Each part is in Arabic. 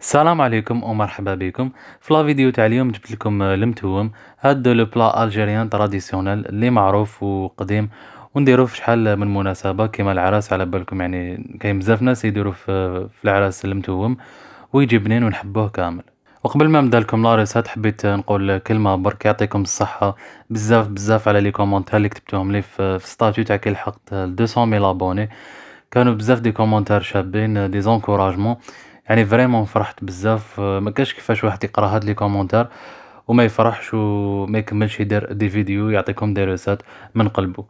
السلام عليكم ومرحبا بكم في لا فيديو تاع اليوم جبت لكم المتوم آه، هاد لو بلا الجيريان تراديسيونال اللي معروف وقديم ونديروه في شحال من مناسبه كيما العراس على بالكم يعني كاين بزاف ناس يديروا في, آه، في العراس المتوم ويجي بنين ونحبوه كامل وقبل ما نبدا لكم لاريسات حبيت آه، نقول كلمه برك يعطيكم الصحه بزاف بزاف على لي كومونتير اللي كتبتوهم لي في ستاتيو تاع كي لحقت 200 ميل ابوني كانوا بزاف دي كومونتير شابين دي زونكوراجمون يعني فريمون فرحت بزاف آه، ما كاش كيفاش واحد يقرا هاد لي كومونتير وما يفرحش وما يكملش يدير دي فيديو يعطيكم دي ريسات من قلبه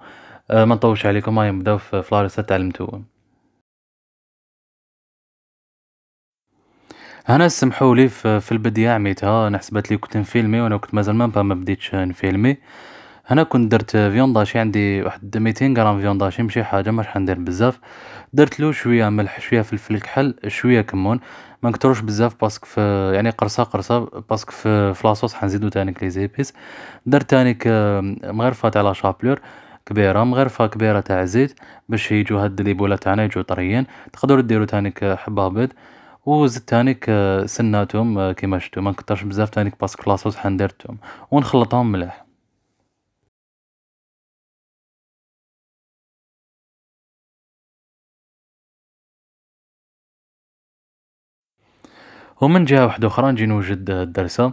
آه، ما نطولش عليكم هاي نبداو في فلاريسا تاع المتون هنا سمحوا لي في البداية عميتها نحسبت لي كنت نفيلمي وانا كنت مازال ما بديتش نفيلمي هنا كنت درت فيونداشي عندي واحد 200 غرام فيونداشي ماشي حاجه ما راح ندير بزاف درت له شويه ملح شويه فلفل كحل شويه كمون ما نكثروش بزاف باسكو في يعني قرصه قرصه باسكو في فلاصوص حنزيدو تانيك لي زيبيس درت تانيك مغرفه تاع لا شابلور كبيره مغرفه كبيره تاع زيت باش يجو هاد لي بولا تاعنا يجو طريين تقدروا ديروا تانيك آه، حبه بيض وزدت تانيك آه، سناتهم آه، كيما شفتوا ما نكثرش بزاف تانيك باسكو لاصوص حندير ونخلطهم مليح ومن جهه واحده اخرى نجي نوجد الدرسه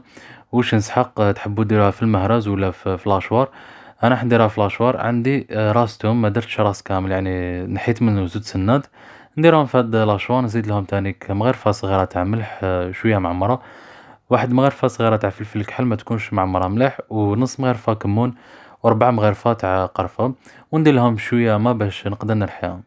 واش نسحق تحبوا ديروها في المهرز ولا في فلاشوار انا راح نديرها فلاشوار عندي آه، راس توم ما درتش راس كامل يعني نحيت منه زوج سناد نديرهم في هاد لاشوار نزيد لهم تاني مغرفه صغيره تاع ملح آه، شويه معمره واحد مغرفه صغيره تاع فلفل كحل ما تكونش معمره مليح ونص مغرفه كمون وربع مغرفه تاع قرفه وندير لهم شويه ما باش نقدر نرحيهم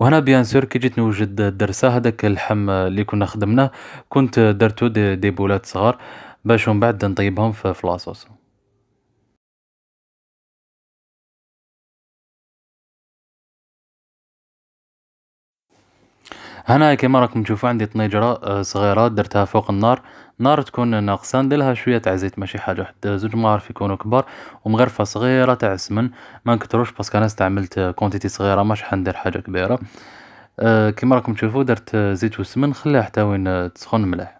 وهنا بيان سور كي جيت نوجد الدرسة هذاك اللحم اللي كنا خدمناه كنت درتو دي, دي بولات صغار باش من بعد نطيبهم في لاصوص هنا كيما راكم تشوفوا عندي طنجره آه، صغيره درتها فوق النار نار تكون ناقصه نديرلها شويه تاع زيت ماشي حاجه حتى آه، زوج مغارف يكونوا كبار ومغرفه صغيره تاع سمن ما نكتروش باسكو انا استعملت كونتيتي صغيره ما شحال ندير حاجه كبيره آه، كيما راكم تشوفوا درت زيت وسمن خليها حتى وين تسخن مليح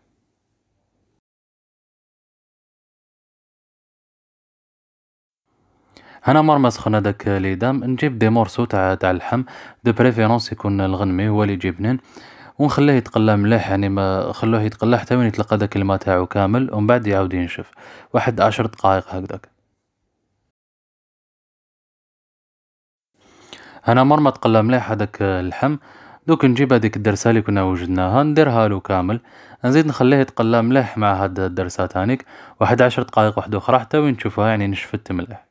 هنا مر ما سخنا داك لي دام نجيب دي مورسو تاع تاع اللحم دو بريفيرونس يكون الغنمي هو اللي بنين ونخليه يتقلى مليح يعني ما خلوه يتقلى حتى وين يتلقى داك الماء تاعو كامل ومن بعد يعاود ينشف واحد عشر دقائق هكذاك هنا مر ما تقلى مليح هذاك اللحم دوك نجيب هذيك الدرسة اللي كنا وجدناها نديرها له كامل نزيد نخليه يتقلى مليح مع هاد الدرسة تانيك واحد عشر دقائق واحدة اخرى حتى وين تشوفها يعني نشفت مليح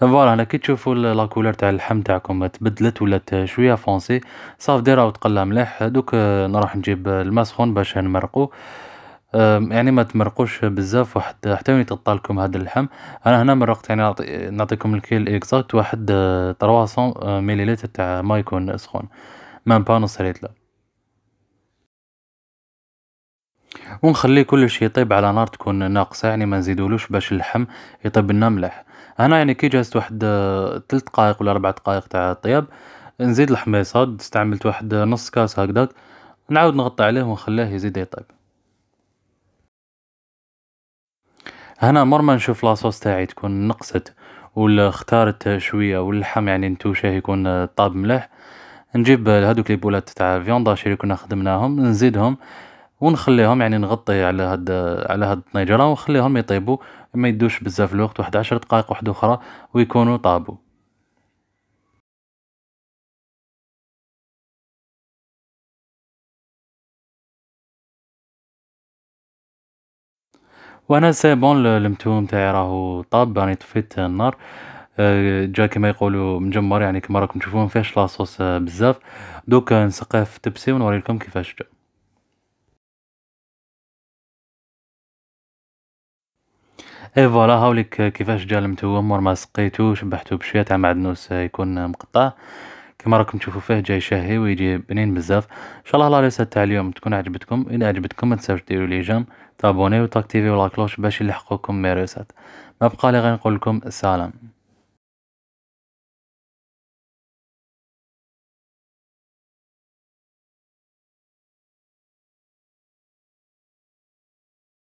فوالا هنا كي تشوفوا لا كولور تاع اللحم تاعكم تبدلت ولات شويه فونسي صاف ديرها راهو تقلى مليح دوك آه، نروح نجيب الماء سخون باش نمرقو آه، يعني ما تمرقوش بزاف وحتى حتى وين تطالكم هذا اللحم انا هنا مرقت يعني نعطيكم الكيل اكزاكت واحد 300 آه، مليلتر تاع ما يكون سخون مام با نص ونخليه كلش يطيب على نار تكون ناقصة يعني ما نزيدولوش باش اللحم يطيب لنا مليح انا يعني كي جهزت واحد ثلاث دقائق ولا ربع دقائق تاع الطياب نزيد الحميصه استعملت واحد نص كاس هكذاك نعاود نغطي عليه ونخليه يزيد يطيب هنا مر ما نشوف لاصوص تاعي تكون نقصت ولا اختارت شويه واللحم يعني نتوشاه يكون طاب مليح نجيب هذوك لي بولات تاع فيوندا اللي كنا خدمناهم نزيدهم ونخليهم يعني نغطي على هاد على هاد الطنيجره ونخليهم يطيبوا ما يدوش بزاف الوقت واحد عشر دقائق واحده اخرى ويكونوا طابوا وانا سي بون المتوم تاعي راهو طاب راني طفيت النار آه، جا كما يقولوا مجمر يعني كما راكم تشوفون فيهش لاصوص آه، بزاف دوك نسقيه في تبسي ونوري لكم كيفاش جا اي فوالا هاوليك كيفاش جا المتوم مور ما سقيتو شبحتو بشويه تاع معدنوس يكون مقطع كيما راكم تشوفوا فيه جاي شهي ويجي بنين بزاف ان شاء الله لا ريسات تاع اليوم تكون عجبتكم اذا عجبتكم ما تنساوش ديروا لي جيم تابوني وتاكتيفيو لا كلوش باش يلحقوكم مي ريسات ما بقى لي غير نقول لكم سلام